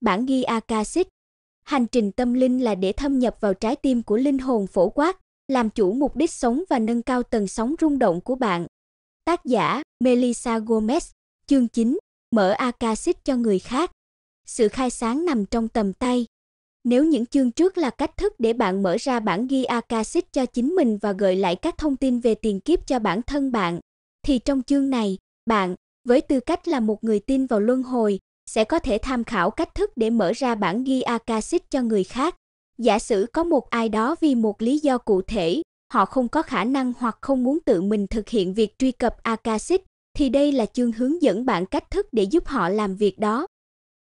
Bản ghi Akashic. Hành trình tâm linh là để thâm nhập vào trái tim của linh hồn phổ quát, làm chủ mục đích sống và nâng cao tần sóng rung động của bạn. Tác giả Melissa Gomez, chương 9, mở Akashic cho người khác. Sự khai sáng nằm trong tầm tay. Nếu những chương trước là cách thức để bạn mở ra bản ghi Akashic cho chính mình và gợi lại các thông tin về tiền kiếp cho bản thân bạn, thì trong chương này, bạn, với tư cách là một người tin vào luân hồi, sẽ có thể tham khảo cách thức để mở ra bản ghi acasic cho người khác. Giả sử có một ai đó vì một lý do cụ thể, họ không có khả năng hoặc không muốn tự mình thực hiện việc truy cập acasic thì đây là chương hướng dẫn bạn cách thức để giúp họ làm việc đó.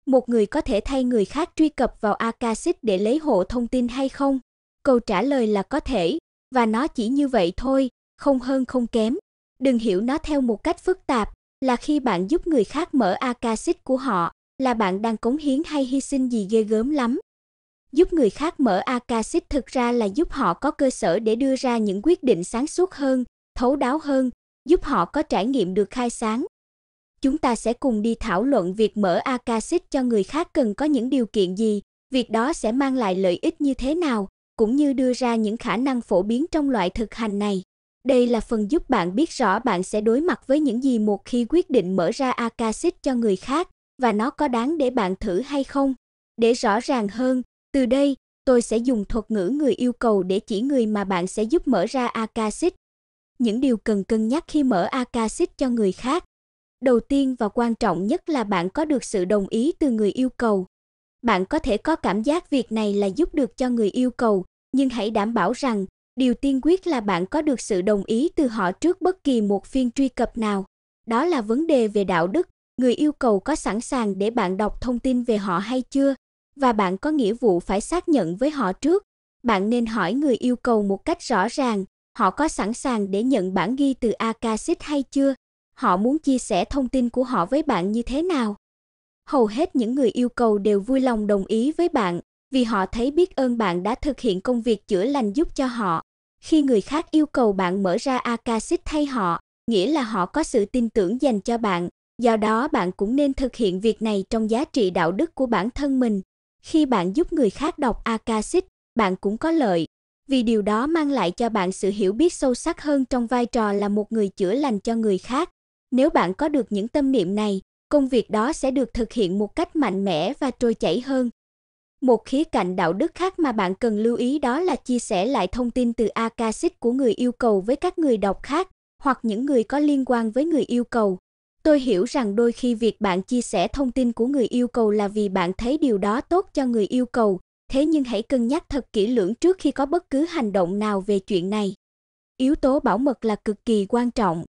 Một người có thể thay người khác truy cập vào acasic để lấy hộ thông tin hay không? Câu trả lời là có thể, và nó chỉ như vậy thôi, không hơn không kém. Đừng hiểu nó theo một cách phức tạp, là khi bạn giúp người khác mở akashic của họ, là bạn đang cống hiến hay hy sinh gì ghê gớm lắm. Giúp người khác mở akashic thực ra là giúp họ có cơ sở để đưa ra những quyết định sáng suốt hơn, thấu đáo hơn, giúp họ có trải nghiệm được khai sáng. Chúng ta sẽ cùng đi thảo luận việc mở akashic cho người khác cần có những điều kiện gì, việc đó sẽ mang lại lợi ích như thế nào, cũng như đưa ra những khả năng phổ biến trong loại thực hành này. Đây là phần giúp bạn biết rõ bạn sẽ đối mặt với những gì một khi quyết định mở ra Akasit cho người khác và nó có đáng để bạn thử hay không. Để rõ ràng hơn, từ đây, tôi sẽ dùng thuật ngữ người yêu cầu để chỉ người mà bạn sẽ giúp mở ra Akasit. Những điều cần cân nhắc khi mở Akasit cho người khác. Đầu tiên và quan trọng nhất là bạn có được sự đồng ý từ người yêu cầu. Bạn có thể có cảm giác việc này là giúp được cho người yêu cầu, nhưng hãy đảm bảo rằng Điều tiên quyết là bạn có được sự đồng ý từ họ trước bất kỳ một phiên truy cập nào. Đó là vấn đề về đạo đức, người yêu cầu có sẵn sàng để bạn đọc thông tin về họ hay chưa và bạn có nghĩa vụ phải xác nhận với họ trước. Bạn nên hỏi người yêu cầu một cách rõ ràng, họ có sẵn sàng để nhận bản ghi từ Akasit hay chưa? Họ muốn chia sẻ thông tin của họ với bạn như thế nào? Hầu hết những người yêu cầu đều vui lòng đồng ý với bạn vì họ thấy biết ơn bạn đã thực hiện công việc chữa lành giúp cho họ khi người khác yêu cầu bạn mở ra Akasit thay họ, nghĩa là họ có sự tin tưởng dành cho bạn, do đó bạn cũng nên thực hiện việc này trong giá trị đạo đức của bản thân mình. Khi bạn giúp người khác đọc Akasit, bạn cũng có lợi, vì điều đó mang lại cho bạn sự hiểu biết sâu sắc hơn trong vai trò là một người chữa lành cho người khác. Nếu bạn có được những tâm niệm này, công việc đó sẽ được thực hiện một cách mạnh mẽ và trôi chảy hơn. Một khía cạnh đạo đức khác mà bạn cần lưu ý đó là chia sẻ lại thông tin từ Akashic của người yêu cầu với các người đọc khác hoặc những người có liên quan với người yêu cầu. Tôi hiểu rằng đôi khi việc bạn chia sẻ thông tin của người yêu cầu là vì bạn thấy điều đó tốt cho người yêu cầu, thế nhưng hãy cân nhắc thật kỹ lưỡng trước khi có bất cứ hành động nào về chuyện này. Yếu tố bảo mật là cực kỳ quan trọng.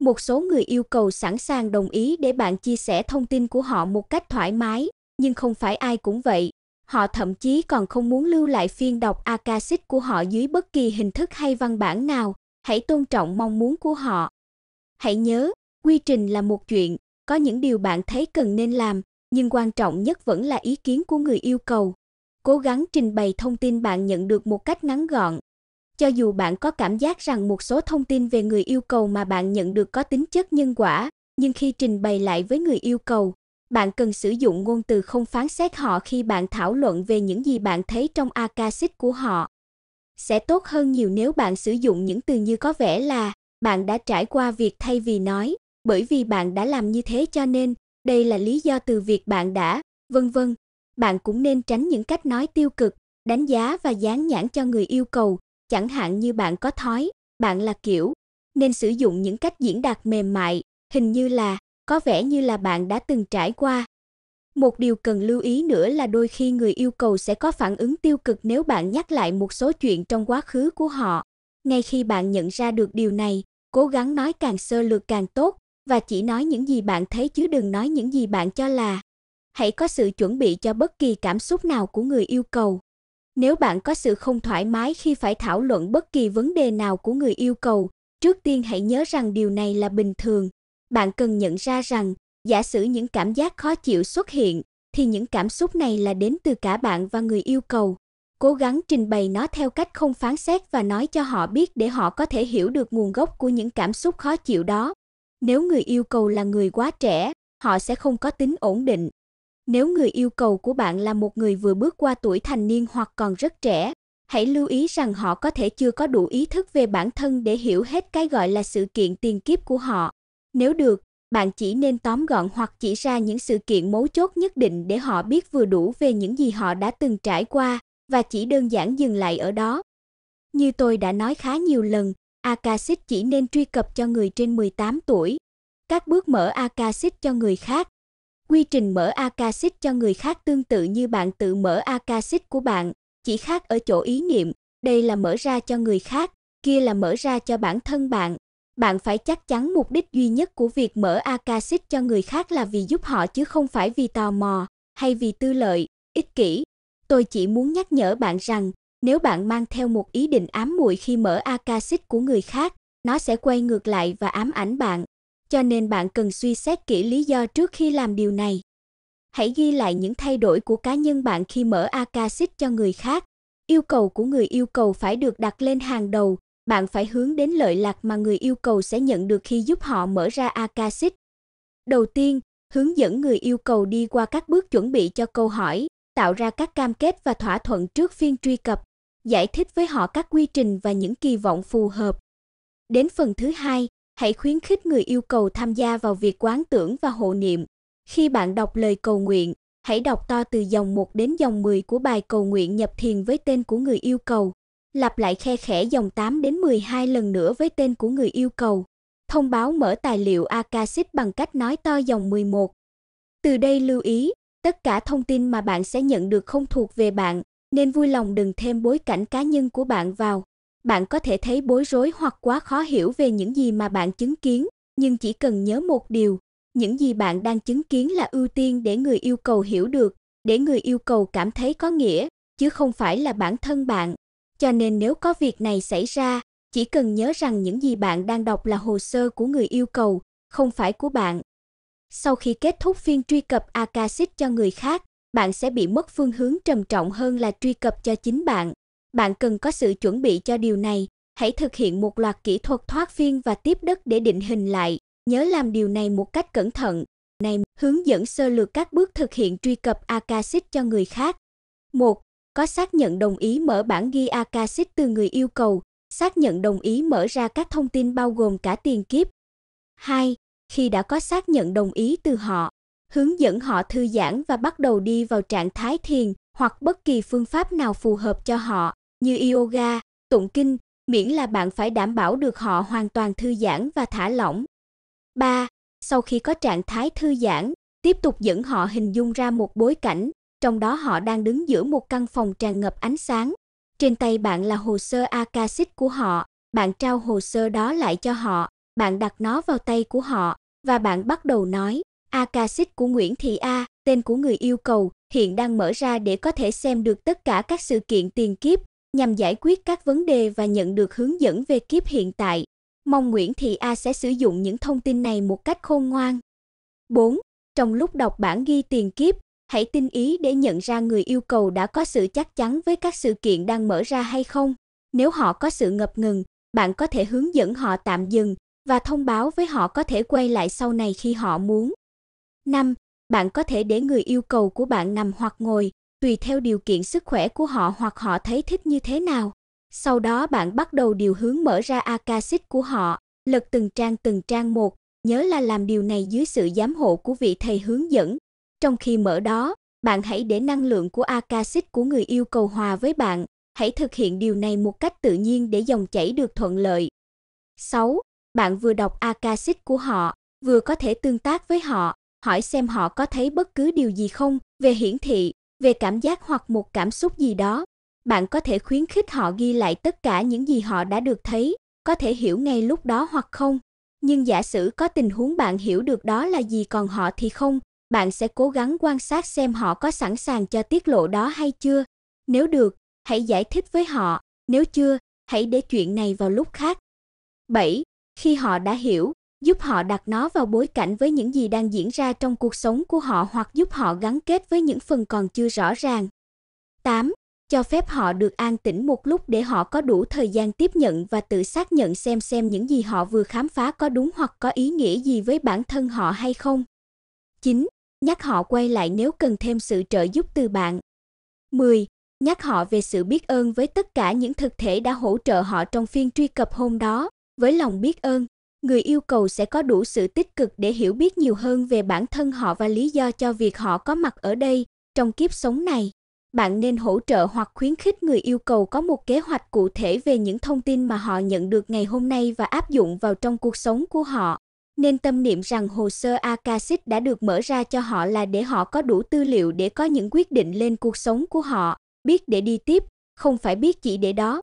Một số người yêu cầu sẵn sàng đồng ý để bạn chia sẻ thông tin của họ một cách thoải mái, nhưng không phải ai cũng vậy. Họ thậm chí còn không muốn lưu lại phiên đọc Akashic của họ dưới bất kỳ hình thức hay văn bản nào, hãy tôn trọng mong muốn của họ. Hãy nhớ, quy trình là một chuyện, có những điều bạn thấy cần nên làm, nhưng quan trọng nhất vẫn là ý kiến của người yêu cầu. Cố gắng trình bày thông tin bạn nhận được một cách ngắn gọn. Cho dù bạn có cảm giác rằng một số thông tin về người yêu cầu mà bạn nhận được có tính chất nhân quả, nhưng khi trình bày lại với người yêu cầu, bạn cần sử dụng ngôn từ không phán xét họ khi bạn thảo luận về những gì bạn thấy trong akashic của họ. Sẽ tốt hơn nhiều nếu bạn sử dụng những từ như có vẻ là bạn đã trải qua việc thay vì nói bởi vì bạn đã làm như thế cho nên đây là lý do từ việc bạn đã vân vân bạn cũng nên tránh những cách nói tiêu cực đánh giá và dán nhãn cho người yêu cầu chẳng hạn như bạn có thói bạn là kiểu nên sử dụng những cách diễn đạt mềm mại hình như là có vẻ như là bạn đã từng trải qua. Một điều cần lưu ý nữa là đôi khi người yêu cầu sẽ có phản ứng tiêu cực nếu bạn nhắc lại một số chuyện trong quá khứ của họ. Ngay khi bạn nhận ra được điều này, cố gắng nói càng sơ lược càng tốt và chỉ nói những gì bạn thấy chứ đừng nói những gì bạn cho là. Hãy có sự chuẩn bị cho bất kỳ cảm xúc nào của người yêu cầu. Nếu bạn có sự không thoải mái khi phải thảo luận bất kỳ vấn đề nào của người yêu cầu, trước tiên hãy nhớ rằng điều này là bình thường bạn cần nhận ra rằng giả sử những cảm giác khó chịu xuất hiện thì những cảm xúc này là đến từ cả bạn và người yêu cầu cố gắng trình bày nó theo cách không phán xét và nói cho họ biết để họ có thể hiểu được nguồn gốc của những cảm xúc khó chịu đó nếu người yêu cầu là người quá trẻ họ sẽ không có tính ổn định nếu người yêu cầu của bạn là một người vừa bước qua tuổi thành niên hoặc còn rất trẻ hãy lưu ý rằng họ có thể chưa có đủ ý thức về bản thân để hiểu hết cái gọi là sự kiện tiền kiếp của họ nếu được, bạn chỉ nên tóm gọn hoặc chỉ ra những sự kiện mấu chốt nhất định để họ biết vừa đủ về những gì họ đã từng trải qua và chỉ đơn giản dừng lại ở đó. Như tôi đã nói khá nhiều lần, Akasit chỉ nên truy cập cho người trên 18 tuổi. Các bước mở Akasit cho người khác. Quy trình mở Akasit cho người khác tương tự như bạn tự mở Akasit của bạn, chỉ khác ở chỗ ý niệm, đây là mở ra cho người khác, kia là mở ra cho bản thân bạn bạn phải chắc chắn mục đích duy nhất của việc mở Akasit cho người khác là vì giúp họ chứ không phải vì tò mò hay vì tư lợi, ích kỷ. Tôi chỉ muốn nhắc nhở bạn rằng, nếu bạn mang theo một ý định ám muội khi mở Akasit của người khác, nó sẽ quay ngược lại và ám ảnh bạn, cho nên bạn cần suy xét kỹ lý do trước khi làm điều này. Hãy ghi lại những thay đổi của cá nhân bạn khi mở Akasit cho người khác. Yêu cầu của người yêu cầu phải được đặt lên hàng đầu, bạn phải hướng đến lợi lạc mà người yêu cầu sẽ nhận được khi giúp họ mở ra Akashic. Đầu tiên, hướng dẫn người yêu cầu đi qua các bước chuẩn bị cho câu hỏi, tạo ra các cam kết và thỏa thuận trước phiên truy cập, giải thích với họ các quy trình và những kỳ vọng phù hợp. Đến phần thứ hai, hãy khuyến khích người yêu cầu tham gia vào việc quán tưởng và hộ niệm. Khi bạn đọc lời cầu nguyện, hãy đọc to từ dòng 1 đến dòng 10 của bài cầu nguyện nhập thiền với tên của người yêu cầu lặp lại khe khẽ dòng 8 đến 12 lần nữa với tên của người yêu cầu. Thông báo mở tài liệu Akasit bằng cách nói to dòng 11. Từ đây lưu ý, tất cả thông tin mà bạn sẽ nhận được không thuộc về bạn, nên vui lòng đừng thêm bối cảnh cá nhân của bạn vào. Bạn có thể thấy bối rối hoặc quá khó hiểu về những gì mà bạn chứng kiến, nhưng chỉ cần nhớ một điều, những gì bạn đang chứng kiến là ưu tiên để người yêu cầu hiểu được, để người yêu cầu cảm thấy có nghĩa, chứ không phải là bản thân bạn. Cho nên nếu có việc này xảy ra, chỉ cần nhớ rằng những gì bạn đang đọc là hồ sơ của người yêu cầu, không phải của bạn. Sau khi kết thúc phiên truy cập Akashic cho người khác, bạn sẽ bị mất phương hướng trầm trọng hơn là truy cập cho chính bạn. Bạn cần có sự chuẩn bị cho điều này, hãy thực hiện một loạt kỹ thuật thoát phiên và tiếp đất để định hình lại, nhớ làm điều này một cách cẩn thận. Này, hướng dẫn sơ lược các bước thực hiện truy cập Akashic cho người khác. 1 có xác nhận đồng ý mở bản ghi acid từ người yêu cầu, xác nhận đồng ý mở ra các thông tin bao gồm cả tiền kiếp. 2. Khi đã có xác nhận đồng ý từ họ, hướng dẫn họ thư giãn và bắt đầu đi vào trạng thái thiền hoặc bất kỳ phương pháp nào phù hợp cho họ, như yoga, tụng kinh, miễn là bạn phải đảm bảo được họ hoàn toàn thư giãn và thả lỏng. 3. Sau khi có trạng thái thư giãn, tiếp tục dẫn họ hình dung ra một bối cảnh, trong đó họ đang đứng giữa một căn phòng tràn ngập ánh sáng. Trên tay bạn là hồ sơ Akashic của họ, bạn trao hồ sơ đó lại cho họ, bạn đặt nó vào tay của họ và bạn bắt đầu nói, Akashic của Nguyễn Thị A, tên của người yêu cầu, hiện đang mở ra để có thể xem được tất cả các sự kiện tiền kiếp nhằm giải quyết các vấn đề và nhận được hướng dẫn về kiếp hiện tại. Mong Nguyễn Thị A sẽ sử dụng những thông tin này một cách khôn ngoan. 4. Trong lúc đọc bản ghi tiền kiếp, hãy tinh ý để nhận ra người yêu cầu đã có sự chắc chắn với các sự kiện đang mở ra hay không. Nếu họ có sự ngập ngừng, bạn có thể hướng dẫn họ tạm dừng và thông báo với họ có thể quay lại sau này khi họ muốn. 5. Bạn có thể để người yêu cầu của bạn nằm hoặc ngồi, tùy theo điều kiện sức khỏe của họ hoặc họ thấy thích như thế nào. Sau đó bạn bắt đầu điều hướng mở ra akashic của họ, lật từng trang từng trang một, nhớ là làm điều này dưới sự giám hộ của vị thầy hướng dẫn trong khi mở đó, bạn hãy để năng lượng của Akashic của người yêu cầu hòa với bạn, hãy thực hiện điều này một cách tự nhiên để dòng chảy được thuận lợi. 6. Bạn vừa đọc Akashic của họ, vừa có thể tương tác với họ, hỏi xem họ có thấy bất cứ điều gì không về hiển thị, về cảm giác hoặc một cảm xúc gì đó. Bạn có thể khuyến khích họ ghi lại tất cả những gì họ đã được thấy, có thể hiểu ngay lúc đó hoặc không. Nhưng giả sử có tình huống bạn hiểu được đó là gì còn họ thì không, bạn sẽ cố gắng quan sát xem họ có sẵn sàng cho tiết lộ đó hay chưa. Nếu được, hãy giải thích với họ, nếu chưa, hãy để chuyện này vào lúc khác. 7. Khi họ đã hiểu, giúp họ đặt nó vào bối cảnh với những gì đang diễn ra trong cuộc sống của họ hoặc giúp họ gắn kết với những phần còn chưa rõ ràng. 8. Cho phép họ được an tĩnh một lúc để họ có đủ thời gian tiếp nhận và tự xác nhận xem xem những gì họ vừa khám phá có đúng hoặc có ý nghĩa gì với bản thân họ hay không. 9 nhắc họ quay lại nếu cần thêm sự trợ giúp từ bạn. 10. Nhắc họ về sự biết ơn với tất cả những thực thể đã hỗ trợ họ trong phiên truy cập hôm đó, với lòng biết ơn, người yêu cầu sẽ có đủ sự tích cực để hiểu biết nhiều hơn về bản thân họ và lý do cho việc họ có mặt ở đây trong kiếp sống này. Bạn nên hỗ trợ hoặc khuyến khích người yêu cầu có một kế hoạch cụ thể về những thông tin mà họ nhận được ngày hôm nay và áp dụng vào trong cuộc sống của họ nên tâm niệm rằng hồ sơ Akashic đã được mở ra cho họ là để họ có đủ tư liệu để có những quyết định lên cuộc sống của họ, biết để đi tiếp, không phải biết chỉ để đó.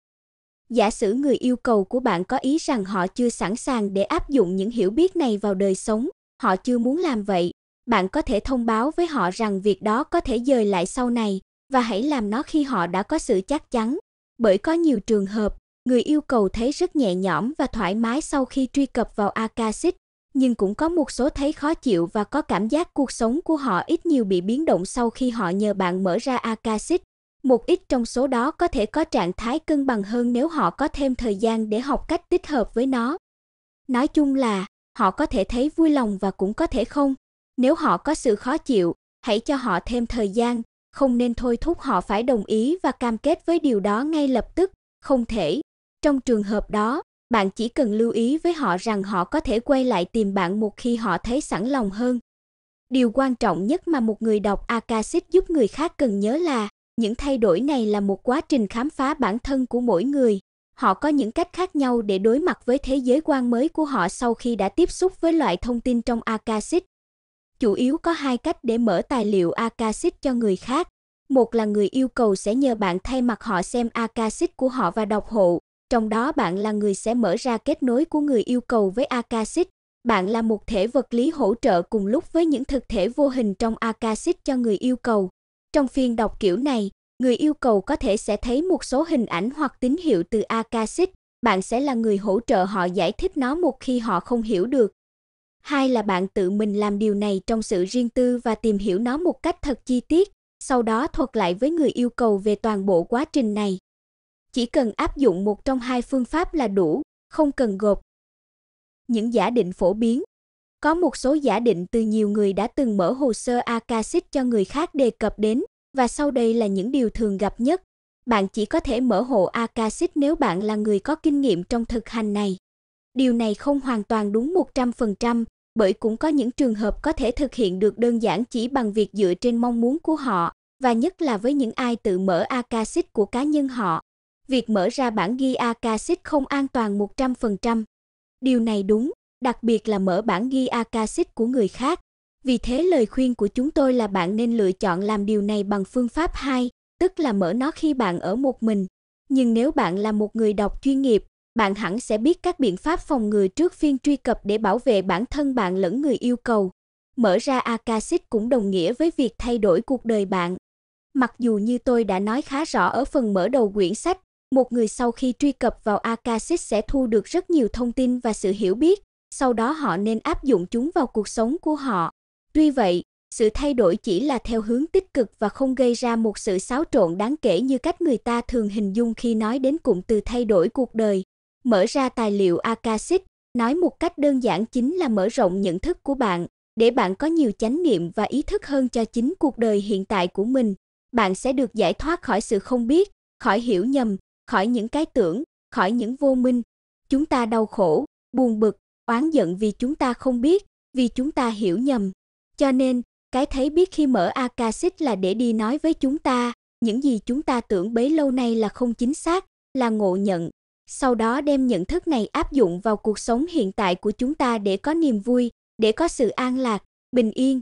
Giả sử người yêu cầu của bạn có ý rằng họ chưa sẵn sàng để áp dụng những hiểu biết này vào đời sống, họ chưa muốn làm vậy, bạn có thể thông báo với họ rằng việc đó có thể dời lại sau này và hãy làm nó khi họ đã có sự chắc chắn, bởi có nhiều trường hợp, người yêu cầu thấy rất nhẹ nhõm và thoải mái sau khi truy cập vào Akashic nhưng cũng có một số thấy khó chịu và có cảm giác cuộc sống của họ ít nhiều bị biến động sau khi họ nhờ bạn mở ra Akasit. Một ít trong số đó có thể có trạng thái cân bằng hơn nếu họ có thêm thời gian để học cách tích hợp với nó. Nói chung là, họ có thể thấy vui lòng và cũng có thể không. Nếu họ có sự khó chịu, hãy cho họ thêm thời gian, không nên thôi thúc họ phải đồng ý và cam kết với điều đó ngay lập tức, không thể. Trong trường hợp đó, bạn chỉ cần lưu ý với họ rằng họ có thể quay lại tìm bạn một khi họ thấy sẵn lòng hơn. Điều quan trọng nhất mà một người đọc Akashic giúp người khác cần nhớ là những thay đổi này là một quá trình khám phá bản thân của mỗi người. Họ có những cách khác nhau để đối mặt với thế giới quan mới của họ sau khi đã tiếp xúc với loại thông tin trong Akashic. Chủ yếu có hai cách để mở tài liệu Akashic cho người khác. Một là người yêu cầu sẽ nhờ bạn thay mặt họ xem Akashic của họ và đọc hộ, trong đó bạn là người sẽ mở ra kết nối của người yêu cầu với Akashic. Bạn là một thể vật lý hỗ trợ cùng lúc với những thực thể vô hình trong Akashic cho người yêu cầu. Trong phiên đọc kiểu này, người yêu cầu có thể sẽ thấy một số hình ảnh hoặc tín hiệu từ Akashic, bạn sẽ là người hỗ trợ họ giải thích nó một khi họ không hiểu được. Hai là bạn tự mình làm điều này trong sự riêng tư và tìm hiểu nó một cách thật chi tiết, sau đó thuật lại với người yêu cầu về toàn bộ quá trình này. Chỉ cần áp dụng một trong hai phương pháp là đủ, không cần gộp. Những giả định phổ biến Có một số giả định từ nhiều người đã từng mở hồ sơ ACASIC cho người khác đề cập đến, và sau đây là những điều thường gặp nhất. Bạn chỉ có thể mở hộ ACASIC nếu bạn là người có kinh nghiệm trong thực hành này. Điều này không hoàn toàn đúng 100%, bởi cũng có những trường hợp có thể thực hiện được đơn giản chỉ bằng việc dựa trên mong muốn của họ và nhất là với những ai tự mở ACASIC của cá nhân họ việc mở ra bản ghi acid không an toàn 100%. Điều này đúng, đặc biệt là mở bản ghi acid của người khác. Vì thế lời khuyên của chúng tôi là bạn nên lựa chọn làm điều này bằng phương pháp 2, tức là mở nó khi bạn ở một mình. Nhưng nếu bạn là một người đọc chuyên nghiệp, bạn hẳn sẽ biết các biện pháp phòng ngừa trước phiên truy cập để bảo vệ bản thân bạn lẫn người yêu cầu. Mở ra acid cũng đồng nghĩa với việc thay đổi cuộc đời bạn. Mặc dù như tôi đã nói khá rõ ở phần mở đầu quyển sách, một người sau khi truy cập vào Akasis sẽ thu được rất nhiều thông tin và sự hiểu biết, sau đó họ nên áp dụng chúng vào cuộc sống của họ. Tuy vậy, sự thay đổi chỉ là theo hướng tích cực và không gây ra một sự xáo trộn đáng kể như cách người ta thường hình dung khi nói đến cụm từ thay đổi cuộc đời. Mở ra tài liệu Akashic, nói một cách đơn giản chính là mở rộng nhận thức của bạn để bạn có nhiều chánh niệm và ý thức hơn cho chính cuộc đời hiện tại của mình. Bạn sẽ được giải thoát khỏi sự không biết, khỏi hiểu nhầm khỏi những cái tưởng, khỏi những vô minh. Chúng ta đau khổ, buồn bực, oán giận vì chúng ta không biết, vì chúng ta hiểu nhầm. Cho nên, cái thấy biết khi mở Akashic là để đi nói với chúng ta, những gì chúng ta tưởng bấy lâu nay là không chính xác, là ngộ nhận. Sau đó đem nhận thức này áp dụng vào cuộc sống hiện tại của chúng ta để có niềm vui, để có sự an lạc, bình yên.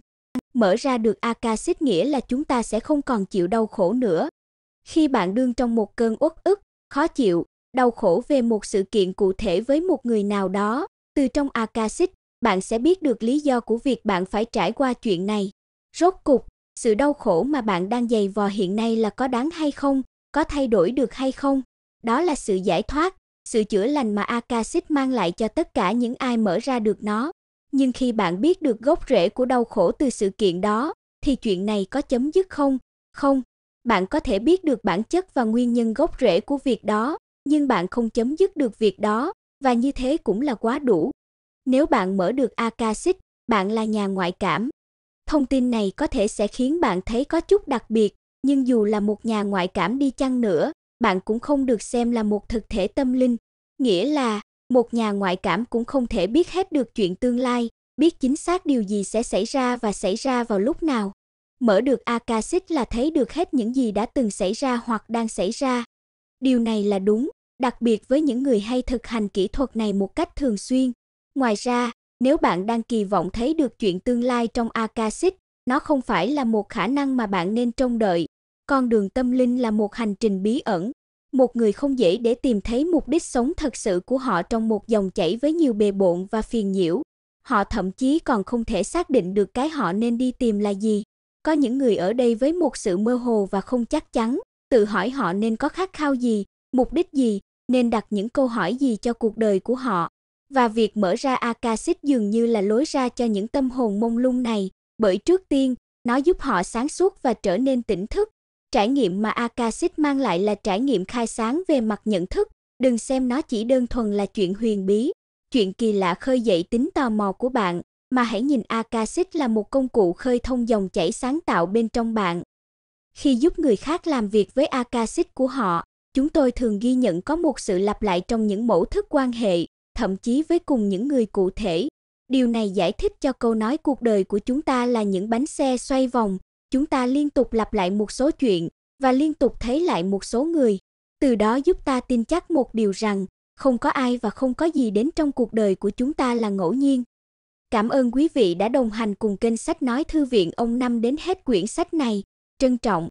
Mở ra được Akashic nghĩa là chúng ta sẽ không còn chịu đau khổ nữa. Khi bạn đương trong một cơn uất ức, khó chịu, đau khổ về một sự kiện cụ thể với một người nào đó, từ trong Akashic, bạn sẽ biết được lý do của việc bạn phải trải qua chuyện này. Rốt cục, sự đau khổ mà bạn đang dày vò hiện nay là có đáng hay không, có thay đổi được hay không? Đó là sự giải thoát, sự chữa lành mà Akashic mang lại cho tất cả những ai mở ra được nó. Nhưng khi bạn biết được gốc rễ của đau khổ từ sự kiện đó, thì chuyện này có chấm dứt không? Không, bạn có thể biết được bản chất và nguyên nhân gốc rễ của việc đó, nhưng bạn không chấm dứt được việc đó và như thế cũng là quá đủ. Nếu bạn mở được Akashic, bạn là nhà ngoại cảm. Thông tin này có thể sẽ khiến bạn thấy có chút đặc biệt, nhưng dù là một nhà ngoại cảm đi chăng nữa, bạn cũng không được xem là một thực thể tâm linh, nghĩa là một nhà ngoại cảm cũng không thể biết hết được chuyện tương lai, biết chính xác điều gì sẽ xảy ra và xảy ra vào lúc nào mở được Akasit là thấy được hết những gì đã từng xảy ra hoặc đang xảy ra. Điều này là đúng, đặc biệt với những người hay thực hành kỹ thuật này một cách thường xuyên. Ngoài ra, nếu bạn đang kỳ vọng thấy được chuyện tương lai trong Akasit, nó không phải là một khả năng mà bạn nên trông đợi. Con đường tâm linh là một hành trình bí ẩn. Một người không dễ để tìm thấy mục đích sống thật sự của họ trong một dòng chảy với nhiều bề bộn và phiền nhiễu. Họ thậm chí còn không thể xác định được cái họ nên đi tìm là gì. Có những người ở đây với một sự mơ hồ và không chắc chắn, tự hỏi họ nên có khát khao gì, mục đích gì, nên đặt những câu hỏi gì cho cuộc đời của họ. Và việc mở ra Akashic dường như là lối ra cho những tâm hồn mông lung này, bởi trước tiên, nó giúp họ sáng suốt và trở nên tỉnh thức. Trải nghiệm mà Akashic mang lại là trải nghiệm khai sáng về mặt nhận thức, đừng xem nó chỉ đơn thuần là chuyện huyền bí. Chuyện kỳ lạ khơi dậy tính tò mò của bạn, mà hãy nhìn Akashic là một công cụ khơi thông dòng chảy sáng tạo bên trong bạn. Khi giúp người khác làm việc với Akashic của họ, chúng tôi thường ghi nhận có một sự lặp lại trong những mẫu thức quan hệ, thậm chí với cùng những người cụ thể. Điều này giải thích cho câu nói cuộc đời của chúng ta là những bánh xe xoay vòng, chúng ta liên tục lặp lại một số chuyện và liên tục thấy lại một số người. Từ đó giúp ta tin chắc một điều rằng không có ai và không có gì đến trong cuộc đời của chúng ta là ngẫu nhiên Cảm ơn quý vị đã đồng hành cùng kênh sách nói thư viện ông năm đến hết quyển sách này. Trân trọng